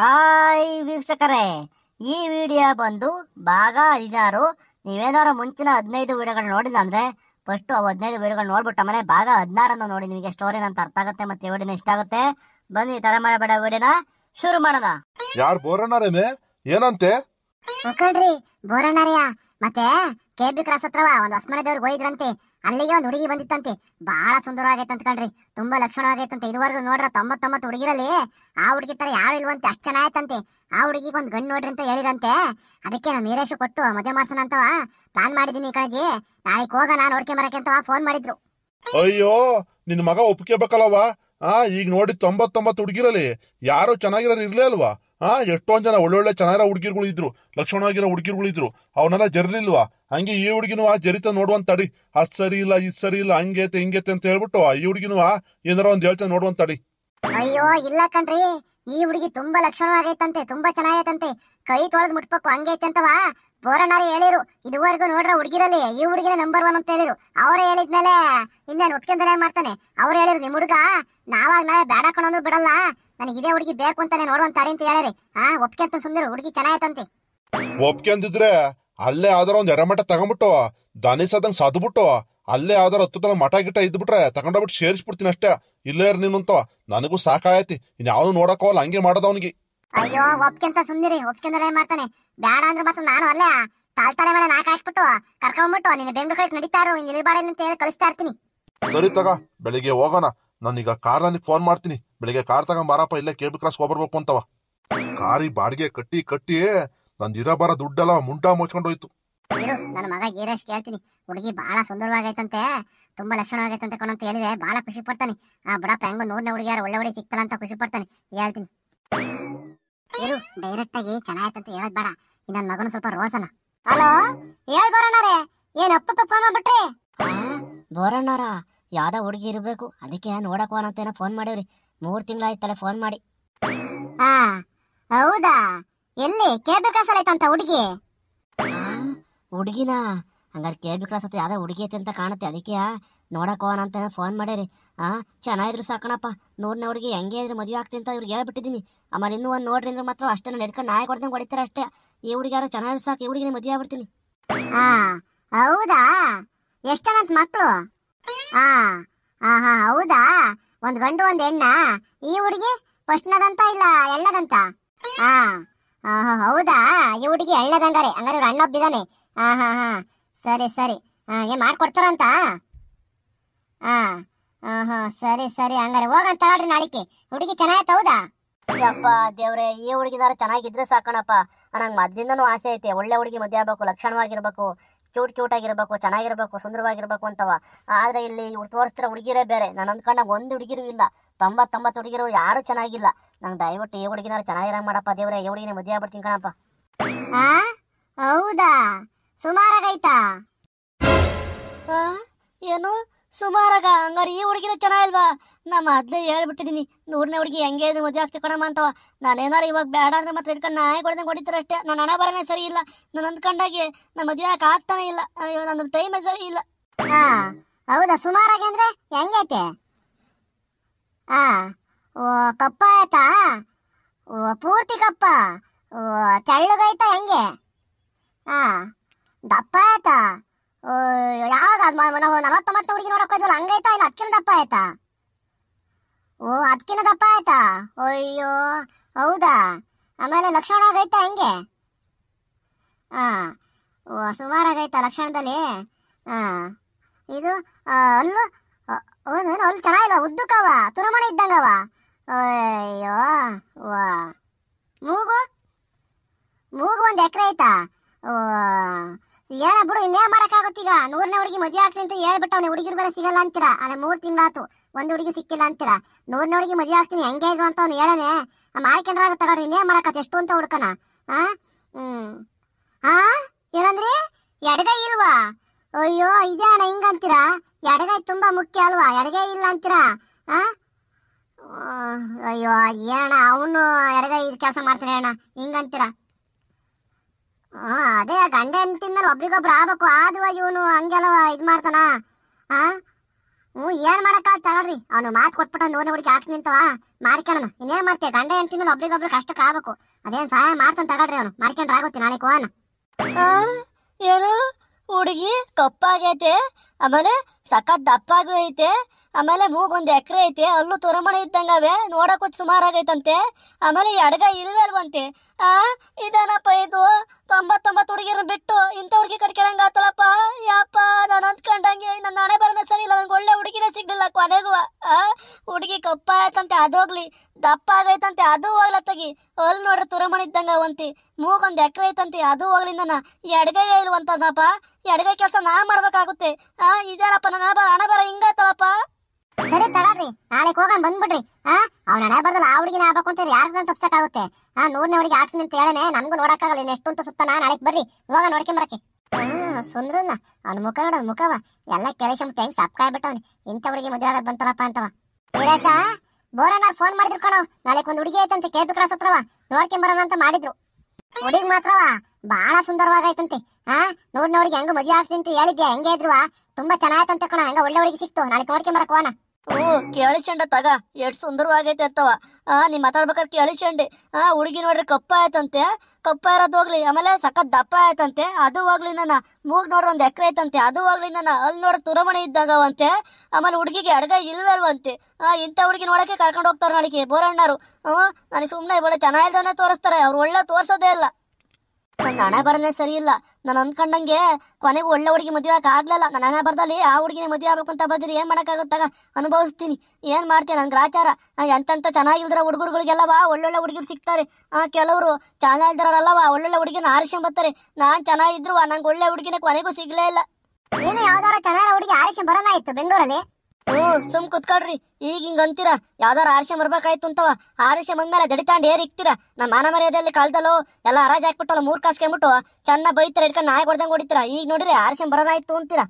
hi ವೀಕ್ಷಕರೇ ಈ video ಬಂದು ಭಾಗ ಹದಿನಾರು ನೀವೇನಾರು ಮುಂಚಿನ ಹದಿನೈದು ವಿಡಿಯೋಗಳು ನೋಡಿದ ಅಂದ್ರೆ ಫಸ್ಟ್ ಅವು ಹದಿನೈದು ವಿಡಿಯೋಗಳು ನೋಡ್ಬಿಟ್ಟ ಮನೆ ಭಾಗ ಹದಿನಾರನ್ನು ನೋಡಿ ನಿಮಗೆ ಸ್ಟೋರಿ ಅಂತ ಅರ್ಥ ಆಗುತ್ತೆ ಮತ್ತೆ ವಿಡಿಯೋ ಇಷ್ಟ ಆಗುತ್ತೆ ಬನ್ನಿ ತಡ ಮಾಡಬೇಡ ವಿಡಿಯೋನ ಶುರು ಮಾಡೋಣ ಯಾರು ಬೋರಣ್ಣರೇಮೆ ಏನಂತೆ ಕಣ್ರಿ ಬೋರಣ್ಣರಯ್ಯ ಮತ್ತೆ ಕೆ ಕ್ರಾಸ್ ಹತ್ರವ ಒಂದು ಹಸ್ಮನೆ ದೇವ್ರಿಗೆ ಹೋಯ್ದ್ರಂತೆ ಅಲ್ಲಿಗೆ ಒಂದು ಹುಡುಗಿ ಬಂದಿತ್ತಂತೆ ಬಹಳ ಸುಂದರವಾಗೈತೆ ಅಂತ ಕಣ್ರಿ ತುಂಬಾ ಲಕ್ಷಣವಾಗೈತಂತೆ ಇದುವರೆಗೂ ನೋಡ್ರ ತೊಂಬತ್ತೊಂಬತ್ತು ಹುಡುಗಿರಲ್ಲಿ ಆ ಹುಡುಗಿ ತರ ಯಾರು ಇಲ್ವಂತೆ ಅಷ್ಟ್ ಚೆನ್ನಾಯ್ತಂತೆ ಆ ಹುಡುಗಿಗೆ ಒಂದು ಗಂಡು ನೋಡ್ರಿ ಅಂತ ಹೇಳಿದಂತೆ ಅದಕ್ಕೆ ನಮ್ಮ ಮೀರೇಶು ಕೊಟ್ಟು ಮದುವೆ ಮಾಡ್ಸೋಣ ಅಂತವ ಪ್ಲಾನ್ ಈ ಕಣಜಿ ನಾಳೆ ಹೋಗ ನಾನು ನೋಡ್ಕೆ ಬರಕ್ಕೆ ಅಂತವ ಫೋನ್ ಮಾಡಿದ್ರು ಅಯ್ಯೋ ನಿನ್ನ ಮಗ ಒಪ್ಕೋಬೇಕಲ್ಲವಾ ಆ ಈಗ ನೋಡಿ ತೊಂಬತ್ತೊಂಬತ್ತು ಹುಡುಗಿರಲಿ ಯಾರು ಚೆನ್ನಾಗಿರೋರು ಇರ್ಲೇ ಅಲ್ವಾ ಆ ಎಷ್ಟೊಂದು ಜನ ಒಳ್ಳೊಳ್ಳೆ ಚೆನ್ನಾಗಿರೋ ಹುಡುಗಿರುಗಳಿದ್ರು ಲಕ್ಷಣವಾಗಿರೋ ಹುಡುಗಿರುಗಳಿದ್ರು ಅವನ್ನೆಲ್ಲ ಜರ್ಲಿಲ್ವಾ ಹಂಗೆ ಈ ಹುಡುಗಿನೂ ಆ ಜರಿತ ನೋಡುವಂತ ತಡಿ ಅದು ಸರಿ ಇಲ್ಲ ಇದು ಸರಿ ಇಲ್ಲ ಹಂಗೈತೆ ಹಿಂಗೈತೆ ಅಂತ ಹೇಳ್ಬಿಟ್ಟು ಈ ಹುಡುಗಿನೂ ಏನಾರ ಒಂದು ಹೇಳ್ತೇನೆ ನೋಡುವಂತ ತಡಿ ಅಯ್ಯೋ ಇಲ್ಲ ಕಣ್ರಿ ಈ ಹುಡುಗಿ ತುಂಬಾ ಆಗೈತಂತೆ ತುಂಬಾ ಚೆನ್ನಾಗೈತಂತೆ ಕೈ ತೊಳೆದ್ ಮುಟ್ಬೇಕು ಹಂಗೈತೆ ಅಂತವಾ ಬೋರಣ್ಣಾರೇ ಹೇಳಿರು ಇದುವರೆಗೂ ನೋಡ್ರ ಹುಡುಗಿರಲ್ಲಿ ಈ ಹುಡುಗಿನ ನಂಬರ್ ಒನ್ ಅಂತ ಹೇಳಿರು ಅವರೇ ಹೇಳಿದ್ಮೇಲೆ ಇನ್ನೇನು ಒಪ್ಕೊಂಡ್ರೆ ಮಾಡ್ತಾನೆ ಅವ್ರು ಹೇಳಿರು ನಿಮ್ ಹುಡುಗ ನಾವಾಗ ನಾವೇ ಬೇಡ ಕಣಂದ್ರು ಬಿಡಲ್ಲ ನನಗೆ ಇದೇ ಹುಡುಗಿ ಬೇಕು ಅಂತಾನೆ ನೋಡುವಂತಾರೆ ಅಂತ ಹೇಳಿರಿ ಹಾ ಒಪ್ಕೆ ಅಂತ ಸುಂದರ ಹುಡುಗಿ ಚೆನ್ನಾಗೈತಂತೆ ಒಪ್ಕೆ ಅಂದಿದ್ರೆ ಅಲ್ಲೇ ಯಾವ್ದಾರ ಒಂದ್ ಎಡಮಠ ತಗೊಂಡ್ಬಿಟ್ಟು ದನಿಸದಂಗ್ ಸದ್ಬಿಟ್ಟು ಅಲ್ಲೇ ಯಾವ್ದಾರ ಹತ್ತು ತರ ಮಠ ಗಿಟ ಇದ್ಬಿಟ್ರೆ ತಗೊಂಡ್ಬಿಟ್ಟು ಸೇರಿಸ್ಬಿಡ್ತೀನಿ ಅಷ್ಟೇ ಇಲ್ಲೇ ನಿನ್ನಂತ ನನಗೂ ಸಾಕಾಯತಿ ಇನ್ ಯಾವ್ದು ನೋಡಕೋಲ್ಲ ಹಂಗೆ ಮಾಡೋದು ಅವನಿಗೆ ಅಯ್ಯೋ ಒಪ್ಕೆ ಅಂತ ಸುಂದಿರಿ ಒಪ್ಕೆ ಅಂದ್ರೆ ಏನ್ ಮಾಡ್ತಾನೆ ಬೇಡ ಅಂದ್ರೆ ಮತ್ತೆ ನಾನು ಅಲ್ಲೇ ತಾಳ್ ತಲೆ ಮೇಲೆ ನಾಕ್ ಹಾಕ್ಬಿಟ್ಟು ಕರ್ಕೊಂಡ್ಬಿಟ್ಟು ನಿನ್ನ ಬೆಂಗಳೂರು ಕಡೆ ನಡೀತಾರೋ ಇನ್ ಅಂತ ಹೇಳಿ ಕಳಿಸ್ತಾ ಇರ್ತೀನಿ ಸರಿ ತಗ ಬೆಳಿಗ್ಗೆ ಹೋಗೋಣ ನಾನೀಗ ನನಗೆ ಫೋನ್ ಮಾಡ್ತೀನಿ ಬೆಳಿಗ್ಗೆ ಕಾರ್ ತಗೊಂಬಾರಪ್ಪ ಇಲ್ಲೇ ಇಲ್ಲ ಕ್ರಾಸ್ ಹೋಗ್ಬರ್ಬೇಕು ಅಂತವ ಕಾರಿ ಬಾಡಿಗೆ ಕಟ್ಟಿ ಕಟ್ಟಿ ಇರ ಬರ ದುಡ್ಡೆಲ್ಲ ಮುಂಟಾ ಮುಚ್ಕೊಂಡೋಯ್ತು ನನ್ನ ಮಗ ಗೀರೇಶ್ ಕೇಳ್ತೀನಿ ಹುಡುಗಿ ಬಹಳ ಸುಂದರವಾಗೈತಂತೆ ತುಂಬಾ ಲಕ್ಷಣ ಕಣ ಅಂತ ಹೇಳಿದೆ ಬಹಳ ಖುಷಿ ಪಡ್ತಾನೆ ಆ ಬಡಪ್ಪ ಹೆಂಗೋ ನೂರನೇ ಹುಡುಗಿಯಾರ ಒಳ್ಳೆ ಹುಡುಗಿ ಸಿಕ್ತಲ್ಲ ಅಂತ ಖುಷಿ ಪಡ್ತಾನೆ ಹೇಳ್ತೀನಿ ಇರು ಡೈರೆಕ್ಟ್ ಆಗಿ ಚೆನ್ನಾಗೈತಂತ ಹೇಳದ್ ಬೇಡ ಈ ನನ್ನ ಮಗನು ಸ್ವಲ್ಪ ರೋಸನ ಹಲೋ ಹೇಳ್ಬರೋಣರೇ ಏನ್ ಅಪ್ಪ ಫೋನ್ ಮಾಡ್ಬಿಟ್ರಿ ಬೋರಣ್ಣಾರ ಯಾವ್ದೋ ಹುಡುಗಿ ಇರಬೇಕು ಅದಕ್ಕೆ ನೋಡಕ್ ಹೋನಂತೇನೋ ಫೋನ್ ಮಾಡಿವ್ರಿ ಮೂರು ತಿಂಗಳಾಯ್ತಲ್ಲ ಫೋನ್ ಮಾಡಿ ಆ ಹೌದಾ ಎಲ್ಲಿ ಕೆಬಿ ಕ್ಲಾಸ್ ಹುಡುಗಿ ಹುಡುಗಿನ ಹಂಗಾರೆ ಕೆಬಿ ಬಿ ಕ್ಲಾಸ್ ಹತ್ರ ಯಾವ್ದೋ ಹುಡುಗಿ ಐತೆ ಅಂತ ಕಾಣುತ್ತೆ ಅದಕ್ಕೆ ನೋಡಕ್ ಅಂತ ಫೋನ್ ಮಾಡ್ಯಾರಿ ಹಾ ಚೆನ್ನಾಗಿದ್ರು ಸಾಕಣಪ್ಪ ನೂರನೇ ಹುಡುಗಿ ಹೆಂಗೆ ಇದ್ರೆ ಮದುವೆ ಆಗ್ತೀನಿ ಅಂತ ಇವ್ರಿಗೆ ಹೇಳ್ಬಿಟ್ಟಿದ್ದೀನಿ ಆಮೇಲೆ ಇನ್ನೂ ಒಂದು ನೋಡ್ರಿ ಅಂದ್ರೆ ಮಾತ್ರ ಅಷ್ಟೇ ನಾನು ಹಿಡ್ಕೊಂಡು ನಾಯಿ ಕೊಡ್ದಂಗೆ ಹೊಡಿತಾರೆ ಅಷ್ಟೇ ಈ ಹುಡುಗಿ ಯಾರು ಚೆನ್ನಾಗಿರು ಸಾಕು ಈ ಹುಡುಗಿನ ಮದುವೆ ಆಗ್ಬಿಡ್ತೀನಿ ಹೌದಾ ಅಂತ ಮಕ್ಕಳು ಹಾ ಹಾ ಹೌದಾ ಒಂದ್ ಗಂಡು ಒಂದ್ ಹೆಣ್ಣ ಈ ಹುಡುಗಿ ಪಶ್ನದಂತ ಇಲ್ಲ ಎಳ್ಳದಂತ ಹಾ ಹೌದಾ ಈ ಹುಡುಗಿ ಎಳ್ಳದಂಗಾರೆ ಹಂಗಾರೆ ಇವ್ರ ಅಣ್ಣ ಬಿದಾನೆ ಹಾ ಹಾ ಹಾ ಸರಿ ಸರಿ ಏನ್ ಮಾಡ್ಕೊಡ್ತಾರಂತ ಹಾ ಹಾ ಹಾ ಸರಿ ಸರಿ ಹಂಗಾರೆ ಹೋಗಂತ ಹೇಳ್ರಿ ನಾಳಿಕೆ ಹುಡುಗಿ ಚೆನ್ನಾಗೈತೆ ಹೌದಾ ಅಪ್ಪ ದೇವ್ರೆ ಈ ಹುಡುಗಿದಾರ ಚೆನ್ನಾಗಿದ್ರೆ ಸಾಕಣಪ್ಪ ನಂಗೆ ಮದ್ದಿಂದನೂ ಆಸೆ ಐತೆ ಒಳ್ಳೆ ಹುಡುಗಿ ಮದುವೆ ಆಗ್ಬೇಕು ಲಕ್ಷಣವಾಗಿರ್ಬೇಕು ಕ್ಯೂಟ್ ಕ್ಯೂಟಾಗಿರಬೇಕು ಚೆನ್ನಾಗಿರಬೇಕು ಸುಂದರವಾಗಿರಬೇಕು ಅಂತವ ಆದರೆ ಇಲ್ಲಿ ಇವ್ರು ತೋರಿಸ್ತಿರೋ ಹುಡುಗಿರೇ ಬೇರೆ ನಾನು ಅಂದ್ಕೊಂಡಾಗ ಒಂದು ಹುಡುಗಿರು ಇಲ್ಲ ತೊಂಬತ್ತೊಂಬತ್ತು ಹುಡುಗಿರು ಯಾರೂ ಚೆನ್ನಾಗಿಲ್ಲ ನಂಗೆ ದಯವಿಟ್ಟು ಈ ಹುಡುಗಿನಾರು ಚೆನ್ನಾಗಿರಂಗ್ ಮಾಡಪ್ಪ ದೇವ್ರೆ ಈ ಹುಡುಗಿನ ಮದುವೆ ಆಗ್ಬಿಡ್ತೀನಿ ಕಣಪ್ಪ ಹೌದಾ ಸುಮಾರಾಗೈತಾ ಏನು ಸುಮಾರಾಗ ಹಂಗಾರೆ ಈ ಹುಡುಗಿನ ಚೆನ್ನಾಗಿಲ್ವಾ ನಮ್ಮ ಮೊದಲೇ ಹೇಳ್ಬಿಟ್ಟಿದ್ದೀನಿ ನೂರನೇ ಹುಡುಗಿ ಹೆಂಗೆ ಇದ್ರೆ ಮದುವೆ ಆಗ್ತಿ ಕಣಮ್ಮ ಅಂತವ ನಾನೇನಾರು ಇವಾಗ ಬೇಡ ಅಂದ್ರೆ ಮತ್ತೆ ಹಿಡ್ಕೊಂಡು ನಾಯಿ ಕೊಡ್ದಂಗೆ ಹೊಡಿತಾರೆ ಅಷ್ಟೇ ನಾನು ಹಣ ಬರೋನೇ ಸರಿ ಇಲ್ಲ ನಾನು ಅಂದ್ಕೊಂಡಾಗೆ ನಾನು ಮದುವೆ ಯಾಕೆ ಆಗ್ತಾನೆ ಇಲ್ಲ ಅಯ್ಯೋ ನನ್ನ ಟೈಮ್ ಸರಿ ಇಲ್ಲ ಹಾ ಹೌದಾ ಸುಮಾರಾಗಿ ಅಂದ್ರೆ ಹೆಂಗೈತೆ ಹಾ ಓ ಕಪ್ಪ ಆಯ್ತಾ ಓ ಪೂರ್ತಿ ಕಪ್ಪ ಓ ತೆಳ್ಳಗಾಯ್ತಾ ಹೆಂಗೆ ಹಾ ದಪ್ಪ ಆಯ್ತಾ ಯಾವಾಗ ನಾವು ನಲವತ್ತೊಂಬತ್ತು ಹುಡುಗಿ ನೋಡಪ್ಪ ಹೋದ್ವಲ್ಲ ಹಂಗೈತಾ ಇಲ್ಲ ಅದಕ್ಕಿಂತ ದಪ್ಪ ಆಯ್ತಾ ಓ ಅದಕ್ಕಿಂತ ದಪ್ಪ ಆಯ್ತಾ ಅಯ್ಯೋ ಹೌದಾ ಆಮೇಲೆ ಲಕ್ಷಣ ಆಗೈತಾ ಹೆಂಗೆ ಹಾಂ ಓ ಸುಮಾರಾಗೈತಾ ಲಕ್ಷಣದಲ್ಲಿ ಹಾಂ ಇದು ಅಲ್ಲೂ ಏನು ಅಲ್ಲಿ ಚೆನ್ನಾಗಿಲ್ಲ ಉದ್ದಕ್ಕವ ತುರುಮಣಿ ಇದ್ದಂಗವ ಅಯ್ಯೋ ವಾ ಮೂಗು ಮೂಗು ಒಂದು ಎಕರೆ ಆಯ್ತಾ ಓ ಏನ ಬಿಡು ಇನ್ನೇನ್ ಮಾಡೋಕ್ಕಾಗುತ್ತೀಗ ನೂರನೇ ಹುಡುಗಿ ಮದುವೆ ಆಗ್ತೀನಿ ಅಂತ ಹೇಳ್ಬಿಟ್ಟವನೆ ಹುಡುಗಿರು ಬರ ಸಿಗಲ್ಲ ಅಂತೀರ ಅದೇ ಮೂರ್ ತಿಂಗಳಾತು ಒಂದು ಹುಡುಗಿ ಸಿಕ್ಕಿಲ್ಲ ಅಂತೀರಾ ನೂರನೇ ಹುಡುಗಿ ಮದುವೆ ಆಗ್ತೀನಿ ಹೆಂಗೆ ಇದ್ರು ಅಂತ ಅವ್ನು ಹೇಳನೆ ಮಾಡ್ಕೊಂಡ್ರಾಗ ತಗೊಳ್ರಿ ಇನ್ನೇನ್ ಮಾಡಕತ್ತ ಎಷ್ಟು ಅಂತ ಹುಡ್ಕನ ಆ ಹ್ಮ್ ಆ ಏನಂದ್ರಿ ಎಡಗೈ ಇಲ್ವಾ ಅಯ್ಯೋ ಇದೆ ಅಣ್ಣ ಹಿಂಗಂತೀರಾ ಎಡಗೈ ತುಂಬಾ ಮುಖ್ಯ ಅಲ್ವಾ ಎಡಗೈ ಇಲ್ಲ ಅಂತೀರಾ ಆ ಅಯ್ಯೋ ಏನಣ್ಣ ಅವನು ಎಡಗೈ ಕೆಲಸ ಮಾಡ್ತಾನೆ ಅಣ್ಣ ಹಿಂಗಂತೀರಾ ಆ ಅದೇ ಗಂಡ ಹೆಂಡತಿಂದ ಒಬ್ರಿಗೊಬ್ರು ಆಗ್ಬೇಕು ಆದ್ವ ಇವನು ಹಂಗೆಲ್ಲ ಇದು ಮಾಡ್ತಾನ ಆ ಹ್ಞೂ ಏನು ಮಾಡೋಕ್ಕಾಗ ತಗೊಳ್ರಿ ಅವನು ಮಾತು ಕೊಟ್ಬಿಟ್ಟು ನೋಡಿ ಹುಡುಗಿ ಹಾಕಿ ನಿಂತವ ಮಾಡ್ಕೊಳನ ಇನ್ನೇನು ಮಾಡ್ತೀಯ ಗಂಡ ಹೆಂಡತಿಂದ ಒಬ್ರಿಗೊಬ್ರು ಕಷ್ಟಕ್ಕೆ ಆಗ್ಬೇಕು ಅದೇನು ಸಹಾಯ ಮಾಡ್ತಾನೆ ತಗೊಳ್ರಿ ಅವನು ಮಾಡ್ಕೊಂಡ್ರೆ ಆಗುತ್ತೆ ನಾಳೆ ಕೋನ ಏನು ಹುಡುಗಿ ಕಪ್ಪಾಗೈತೆ ಆಮೇಲೆ ಸಖತ್ ದಪ್ಪಾಗೂ ಐತೆ ಆಮೇಲೆ ಮೂಗೊಂದು ಎಕರೆ ಐತೆ ಅಲ್ಲೂ ತುರಮಣ ಇದ್ದಂಗವೆ ನೋಡಕ್ಕೂ ಸುಮಾರಾಗೈತಂತೆ ಆಮೇಲೆ ಎಡಗ ಇಲ್ವೇ ಅಲ್ವಂತೆ ಆ ಇದಾನಪ್ಪ ಇದು ಹುಡುಗಿಯರನ್ನ ಬಿಟ್ಟು ಇಂಥ ಹುಡುಗಿ ಕಟ್ಕೊಳಂಗ ಆತಲಪ್ಪ ಯಾಪ ನಾನು ಅಂದ್ಕೊಂಡಂಗೆ ನನ್ನ ಹಣೆ ಬರೋಣ ಸರಿ ಇಲ್ಲ ನಂಗೆ ಒಳ್ಳೆ ಹುಡುಗಿನೇ ಸಿಗ್ಲಿಲ್ಲ ಕೊನೆಗೂ ಹುಡುಗಿ ಕಪ್ಪ ಆಯ್ತಂತೆ ಅದೋಗ್ಲಿ ದಪ್ಪ ಆಗೈತಂತೆ ಅದು ಹೋಗ್ಲತ್ತಗಿ ಅಲ್ಲಿ ನೋಡ್ರಿ ತುರಮಣಿ ಇದ್ದಂಗ ಅವಂತಿ ಮೂಗೊಂದು ಎಕರೆ ಐತಂತೆ ಅದು ಹೋಗ್ಲಿ ನನ್ನ ಎಡಗೈ ಇಲ್ವಂತದಪ್ಪ ಎಡಗೈ ಕೆಲಸ ನಾ ಮಾಡ್ಬೇಕಾಗುತ್ತೆ ಇದೇನಪ್ಪ ನನ್ನ ಹಣ ಬರ ಹಿಂಗಾಯ್ತಲ್ಲಪ್ಪ ಸರಿ ತಗೊಳ್ರಿ ನಾಳೆ ಹೋಗನ್ ಬಂದ್ಬಿಡ್ರಿ ಆ ಅವ್ನ ಹಣ ಬರ್ದಲ್ಲ ಆ ಹುಡುಗಿನ ಆಗ್ಬೇಕು ಅಂತ ಯಾರ್ದ ಆಗುತ್ತೆ ಆ ನೂರನೇ ಹುಡುಗಿ ಆಡ್ತೀನಿ ಅಂತ ಹೇಳನೆ ನಮ್ಗೂ ನೋಡಕ್ಕಾಗಲ್ಲ ಇನ್ನು ಎಷ್ಟೊಂತ ಸುತ್ತ ನಾ ನಾಳೆ ಬರ್ರಿ ಹೋಗ ನೋಡ್ಕೊಂಡ್ ಬರಕ್ಕೆ ಹ್ಮ್ ಸುಂದ್ರನ್ನ ಅವ್ನ ಮುಖ ನೋಡ ಮುಖವ ಎಲ್ಲ ಕೆಳಶಮ್ ಟೆಂಗ್ ಸಪ್ಕಾಯ್ಬಿಟ್ಟವ್ನಿ ಇಂಥ ಹುಡುಗಿ ಮದುವೆ ಆಗದ್ ಬಂತಾರಪ್ಪ ಅಂತವ ವೀರೇಶ ಬೋರಣ್ಣ ಫೋನ್ ಮಾಡಿದ್ರು ಕಣೋ ನಾಳೆ ಒಂದ್ ಹುಡುಗಿ ಐತಂತೆ ಕೆ ಪಿ ಕ್ರಾಸ್ ಹತ್ರವ ನೋಡ್ಕೊಂಡ್ ಅಂತ ಮಾಡಿದ್ರು ಹುಡುಗಿ ಮಾತ್ರವಾ ಬಹಳ ಸುಂದರವಾಗೈತಂತೆ ಹಾ ನೋಡಿ ನೋಡಿಗೆ ಹೆಂಗ ಮಜಾ ಆಗ್ತಂತ ಹೇಳಿದ್ಯಾ ಹೆಂಗೆ ಇದ್ರು ತುಂಬಾ ಚೆನ್ನಾಗೈತಂತೆ ಕಣ ಹಂಗ ಒಳ್ಳೆ ಹುಡುಗಿ ಸಿಕ್ತು ನಾಳೆ ನೋಡ್ಕೊಂಬರಕ್ ಹೋಣ ಓ ಚಂಡ ತಗ ಎಷ್ಟು ಸುಂದರವಾಗೈತೆ ಅತ್ತವ ಆ ನೀ ಮಾತಾಡ್ಬೇಕಾದ್ರೆ ಚಂಡೆ ಆ ಹುಡುಗಿ ನೋಡ್ರಿ ಕಪ್ಪ ಆಯ್ತಂತೆ ಕಪ್ಪ ಇರೋದು ಹೋಗ್ಲಿ ಆಮೇಲೆ ಸಖತ್ ದಪ್ಪ ಆಯ್ತಂತೆ ಅದು ಹೋಗ್ಲಿ ನನ್ನ ಮೂಗ್ ನೋಡ್ರಿ ಒಂದು ಎಕರೆ ಐತಂತೆ ಅದು ಹೋಗ್ಲಿ ನನ್ನ ಅಲ್ಲಿ ನೋಡ್ರಿ ತುರಮಣಿ ಇದ್ದಾಗವಂತೆ ಆಮೇಲೆ ಹುಡುಗಿಗೆ ಅಡ್ಗ ಇಲ್ವಲ್ವಂತೆ ಆ ಇಂಥ ಹುಡುಗಿ ನೋಡಕ್ಕೆ ಕರ್ಕೊಂಡು ಹೋಗ್ತಾರೆ ನಾಳೆಗೆ ಬೋರಣ್ಣರು ಹ್ಞೂ ನನಗೆ ಸುಮ್ಮನೆ ಬೇಡ ಚೆನ್ನಾಗಿದ್ದಾನೆ ತೋರಿಸ್ತಾರೆ ಅವ್ರು ಒಳ್ಳೆ ತೋರಿಸೋದೇ ಇಲ್ಲ ನನ್ನ ಹಣೆ ಬರನೇ ಸರಿ ಇಲ್ಲ ನಾನು ಅನ್ಕೊಂಡಂಗೆ ಕೊನೆಗೂ ಒಳ್ಳೆ ಹುಡುಗಿ ಮದುವೆ ಆಗ್ಲಿಲ್ಲ ನನ್ನ ಹಣೆ ಬರ್ದಲ್ಲಿ ಆ ಹುಡುಗಿನ ಮದುವೆ ಆಗ್ಬೇಕು ಅಂತ ಬರ್ದಿರಿ ಏನು ಮಾಡೋಕ್ಕಾಗುತ್ತಾಗ ಅನುಭವಿಸ್ತೀನಿ ಏನು ಮಾಡ್ತೀನಿ ನನ್ನ ಗ್ರಾಚಾರ ಚೆನ್ನಾಗಿಲ್ದ್ರ ಚೆನ್ನಾಗಿಲ್ದಿರೋ ವಾ ಒಳ್ಳೊಳ್ಳೆ ಹುಡುಗಿರು ಸಿಗ್ತಾರೆ ಕೆಲವರು ಚೆನ್ನಾಗಿದ್ದಾರಲ್ಲವಾ ಒಳ್ಳೊಳ್ಳೆ ಹುಡುಗಿನ ಬರ್ತಾರೆ ನಾನು ಚೆನ್ನಾಗಿದ್ರು ನಂಗೆ ಒಳ್ಳೆ ಹುಡುಗಿನ ಕೊನೆಗೂ ಸಿಗ್ಲೇ ಇಲ್ಲ ಏನು ಯಾವ್ದಾರ ಚೆನ್ನಾಗಿ ಹುಡುಗಿ ಆರಿಸಿ ಬರೋಣ ಇತ್ತು ಬೆಂಗಳೂರಲ್ಲಿ ಸುಮ್ ಕುತ್ಕೊಳ್ರಿ ಈಗ ಹಿಂಗ ಅಂತೀರಾ ಯಾವ್ದಾರ ಆರ್ಷ ಬರ್ಬೇಕಾಯ್ತು ಅಂತವ ಆರ್ಷ ಬಂದ್ಮೇಲೆ ದಡಿತಾಂಡ್ ಏರ್ ಇಕ್ತೀರಾ ನಮ್ಮ ಮಾನ ಮರ್ಯಾದಲ್ಲಿ ಕಳ್ದಲ್ಲೋ ಎಲ್ಲ ಹರಾಜ್ ಹಾಕ್ಬಿಟ್ಟಲ್ಲ ಮೂರ್ ಕಾಸ್ಕೊಂಬಿಟ್ಟು ಚೆನ್ನ ಬೈತಾರ ಹಿಡ್ಕೊಂಡ್ ನಾಯಿ ಹೊಡೆದಂಗ್ ಹೊಡಿತೀರಾ ಈಗ ನೋಡ್ರಿ ಆರ್ಷ ಬರೋಣ ಆಯ್ತು ಅಂತೀರಾ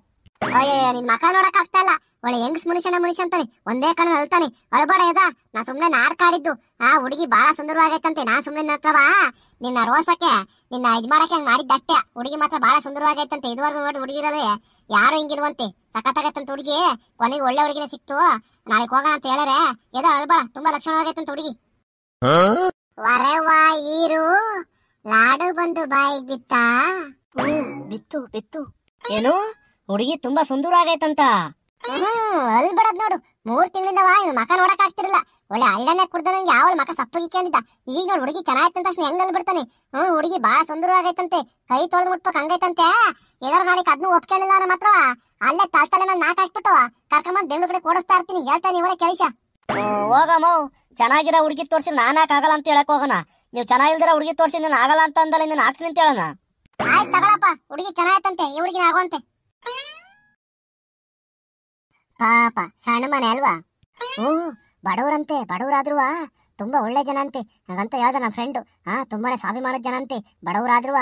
ಅಯ್ಯೋ ನಿನ್ ಮಕ ನೋಡಕ್ ಆಗ್ತಾ ಇಲ್ಲ ಒಳ್ಳೆ ಹೆಂಗ್ಸ್ ಮನುಷ್ಯನ ಮನುಷ್ಯ ಒಂದೇ ಕಣ ಅಳ್ತಾನೆ ಅಳಬಾಡ ಯದ ನಾ ಸುಮ್ನೆ ನಾಡ್ ಕಾಡಿದ್ದು ಆ ಹುಡುಗಿ ಬಹಳ ಸುಂದರವಾಗೈತಂತೆ ನಾ ಸುಮ್ನೆ ನತ್ರವಾ ನಿನ್ನ ರೋಸಕ್ಕೆ ನಿನ್ನ ಇದ್ ಮಾಡಕ್ಕೆ ಹಂಗ್ ಹುಡುಗಿ ಮಾತ್ರ ಬಹಳ ಸುಂದರವಾಗೈತಂತೆ ಇದುವರೆಗೂ ನೋಡಿ ಹುಡುಗಿ ಯಾರು ಹಿಂಗಿಲ್ವಂತೆ ಸಖತ್ತಾಗತ್ತಂತ ಹುಡುಗಿ ಕೊನೆಗೆ ಒಳ್ಳೆ ಹುಡುಗಿನ ಸಿಕ್ತು ನಾಳೆ ಹೋಗೋಣ ಅಂತ ಹೇಳರೆ ಎದ ಅಳ್ಬಾಡ ತುಂಬಾ ಲಕ್ಷಣವಾಗೈತಂತ ಹುಡುಗಿ ವರವಾ ಲಾಡು ಬಂದು ಬಾಯಿಗೆ ಬಿತ್ತಾ ಬಿತ್ತು ಬಿತ್ತು ಏನು ಹುಡುಗಿ ತುಂಬಾ ಸುಂದರ ಆಗೈತಂತ ಹ್ಮ್ ಅಲ್ ಬಿಡದ್ ನೋಡು ಮೂರ್ ತಿಂಗಳಿಂದವ ಇವ್ ಮಕ ನೋಡಕ್ ಆಗ್ತಿರಲ್ಲ ಒಳ್ಳೆ ಹಳ್ಳನೆ ಕುಡ್ದಂಗೆ ಯಾವ ಮಕ ಸಪ್ಪಗಿಕ್ಕೊಂಡಿದ್ದ ಈಗ ನೋಡ್ ಹುಡುಗಿ ಚೆನ್ನಾಗಿತ್ತು ತಕ್ಷಣ ಹೆಂಗ್ ಅಲ್ಲಿ ಬಿಡ್ತಾನೆ ಹ್ಮ್ ಹುಡುಗಿ ಬಾಳ ಸುಂದರ ಆಗೈತಂತೆ ಕೈ ತೊಳೆದ್ ಮುಟ್ಬೇಕು ಹಂಗೈತಂತೆ ಏನಾರು ನಾಳೆಗೆ ಅದ್ನು ಒಪ್ಕೊಂಡಿಲ್ಲ ಅವ್ರ ಮಾತ್ರ ಅಲ್ಲೇ ತಲೆ ತಲೆ ಮೇಲೆ ನಾಕ್ ಹಾಕ್ಬಿಟ್ಟು ಕರ್ಕೊಂಬಂದ್ ಬೆಂಗಳೂರು ಕಡೆ ಕೊಡಿಸ್ತಾ ಇರ್ತೀನಿ ಹೇಳ್ತಾನೆ ಇವರೇ ಕೆಲಸ ಹೋಗಮ್ಮ ಚೆನ್ನಾಗಿರೋ ಹುಡುಗಿ ತೋರಿಸಿ ನಾನಾಕ್ ಆಗಲ್ಲ ಅಂತ ಹೇಳಕ್ ಹೋಗೋಣ ನೀವು ಚೆನ್ನಾಗಿಲ್ದಿರ ಹುಡುಗಿ ತೋರಿಸಿ ನೀನು ಆಗಲ್ಲ ಅಂತ ಅಂದಲ್ಲ ನೀನು ಹಾಕ್ತೀನಿ ಅಂತ ಹೇಳೋಣ ಆಯ್ತು ತಗೊಳಪ್ಪ ಹುಡುಗಿ ಚೆನ್ನಾಗೈತಂತೆ ಈ ಹುಡುಗಿನ ಆಗೋಂತೆ ಪಾಪ ಸಣ್ಣ ಮನೆ ಅಲ್ವಾ ಹ್ಮ್ ಬಡವರಂತೆ ಬಡವರಾದ್ರುವಾ ತುಂಬಾ ಒಳ್ಳೆ ಜನ ಅಂತೆ ಹಾಗಂತ ಹೇಳ್ದ ನಮ್ಮ ಫ್ರೆಂಡು ಹಾ ತುಂಬಾನೇ ಸ್ವಾಭಿಮಾನದ ಜನ ಅಂತೆ ಬಡವರಾದ್ರು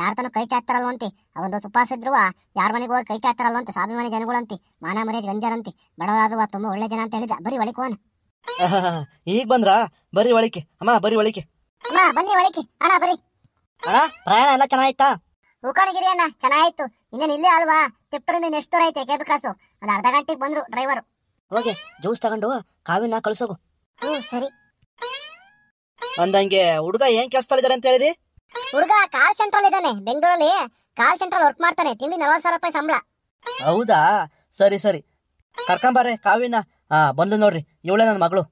ಯಾರ ತನಕ ಕೈ ಚಾಕ್ತಾರಲ್ವಂತೆ ಅವೊಂದು ಸುಪಾಸ ಇದ್ರು ಯಾರ ಮನೆಗೆ ಹೋಗಿ ಕೈ ಅಂತ ಸ್ವಾಭಿಮಾನಿ ಜನಗಳಂತೆ ಮಾನ ಮರ್ಯಾದೆ ಗಂಜರಂತೆ ಬಡವರಾದ್ರು ತುಂಬಾ ಒಳ್ಳೆ ಜನ ಅಂತ ಹೇಳಿದ ಬರೀ ಒಳಿಕೋನ್ ಈಗ ಬಂದ್ರ ಬರೀ ಒಳಿಕೆ ಅಮ್ಮ ಬರೀ ಒಳಿಕೆ ಅಮ್ಮ ಬನ್ನಿ ಒಳಿಕೆ ಅಣ್ಣ ಬರಿ ಅಣ್ಣ ಪ್ರಯಾಣ ಎಲ್ಲ ಉಕಾಣಗಿರಿ ಅಣ್ಣ ಚೆನ್ನಾಗಿತ್ತು ಇನ್ನೇನು ಇಲ್ಲೇ ಅಲ್ವಾ ತಿಪ್ಪಡಿಂದ ಎಷ್ಟು ದೂರ ಐತೆ ಕೇಬಿ ಕ್ರಾಸು ಅದು ಅರ್ಧ ಗಂಟೆಗೆ ಬಂದ್ರು ಡ್ರೈವರ್ ಹೋಗಿ ಜ್ಯೂಸ್ ತಗೊಂಡು ಕಾವಿನ ಕಳ್ಸೋಗು ಹ್ಞೂ ಸರಿ ಅಂದಂಗೆ ಹುಡುಗ ಏನ್ ಕೆಲಸದಲ್ಲಿದ್ದಾರೆ ಅಂತ ಹೇಳಿರಿ ಹುಡುಗ ಕಾಲ್ ಸೆಂಟ್ರಲ್ ಇದ್ದಾನೆ ಬೆಂಗಳೂರಲ್ಲಿ ಕಾಲ್ ಸೆಂಟ್ರಲ್ ವರ್ಕ್ ಮಾಡ್ತಾನೆ ತಿಂಡಿ ನಲ್ವತ್ತು ಸಾವಿರ ರೂಪಾಯಿ ಸಂಬಳ ಹೌದಾ ಸರಿ ಸರಿ ಕರ್ಕೊಂಬಾರೆ ಕಾವಿನ ಹಾ ಬಂದ್ಲು ನೋಡ್ರಿ ಇವಳೆ ನನ್ನ ಮಗಳು